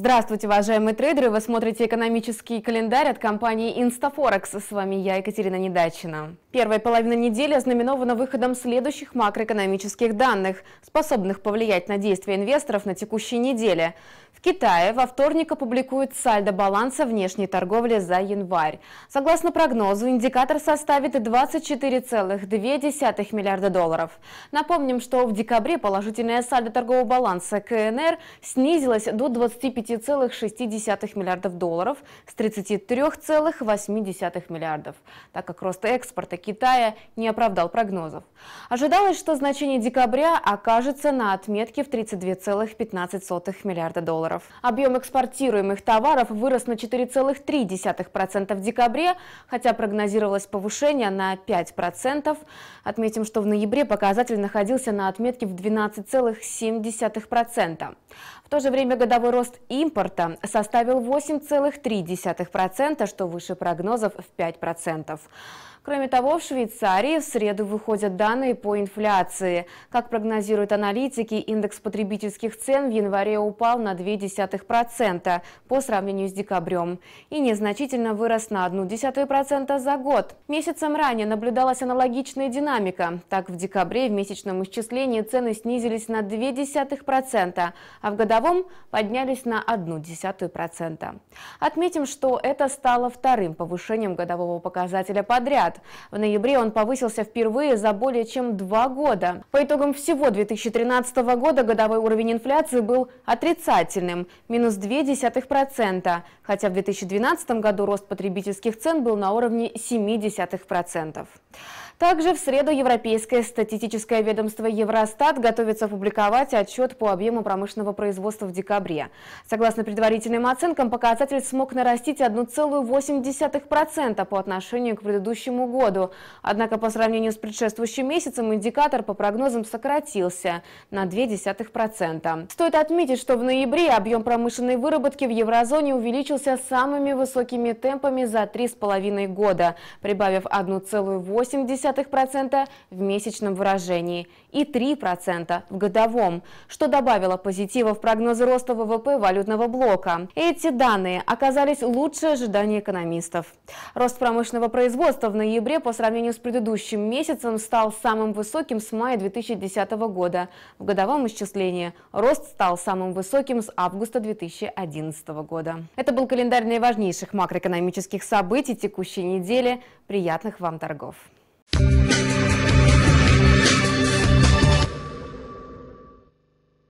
Здравствуйте, уважаемые трейдеры! Вы смотрите экономический календарь от компании Instaforex. С вами я, Екатерина Недачина. Первая половина недели ознаменована выходом следующих макроэкономических данных, способных повлиять на действия инвесторов на текущей неделе. В Китае во вторник опубликуют сальдо баланса внешней торговли за январь. Согласно прогнозу, индикатор составит 24,2 миллиарда долларов. Напомним, что в декабре положительное сальдо торгового баланса КНР снизилось до 25 25,6 миллиардов долларов с 33,8 миллиардов, так как рост экспорта Китая не оправдал прогнозов. Ожидалось, что значение декабря окажется на отметке в 32,15 миллиарда долларов. Объем экспортируемых товаров вырос на 4,3% в декабре, хотя прогнозировалось повышение на 5%. Отметим, что в ноябре показатель находился на отметке в 12,7%. В то же время годовой рост и импорта составил 8,3%, что выше прогнозов в 5%. Кроме того, в Швейцарии в среду выходят данные по инфляции. Как прогнозируют аналитики, индекс потребительских цен в январе упал на 0,2% по сравнению с декабрем и незначительно вырос на 0,1% за год. Месяцем ранее наблюдалась аналогичная динамика. Так, в декабре в месячном исчислении цены снизились на 0,2%, а в годовом поднялись на 0,1%. Отметим, что это стало вторым повышением годового показателя подряд. В ноябре он повысился впервые за более чем два года. По итогам всего 2013 года годовой уровень инфляции был отрицательным – минус 0,2%, хотя в 2012 году рост потребительских цен был на уровне 0,7%. Также в среду Европейское статистическое ведомство Евростат готовится опубликовать отчет по объему промышленного производства в декабре. Согласно предварительным оценкам, показатель смог нарастить 1,8% по отношению к предыдущему году. Однако по сравнению с предшествующим месяцем индикатор по прогнозам сократился на 0,2%. Стоит отметить, что в ноябре объем промышленной выработки в еврозоне увеличился самыми высокими темпами за 3,5 года, прибавив 1,8% 0,3% в месячном выражении и 3% в годовом, что добавило позитива в прогнозы роста ВВП валютного блока. Эти данные оказались лучше ожиданий экономистов. Рост промышленного производства в ноябре по сравнению с предыдущим месяцем стал самым высоким с мая 2010 года. В годовом исчислении рост стал самым высоким с августа 2011 года. Это был календарь наиважнейших макроэкономических событий текущей недели. Приятных вам торгов!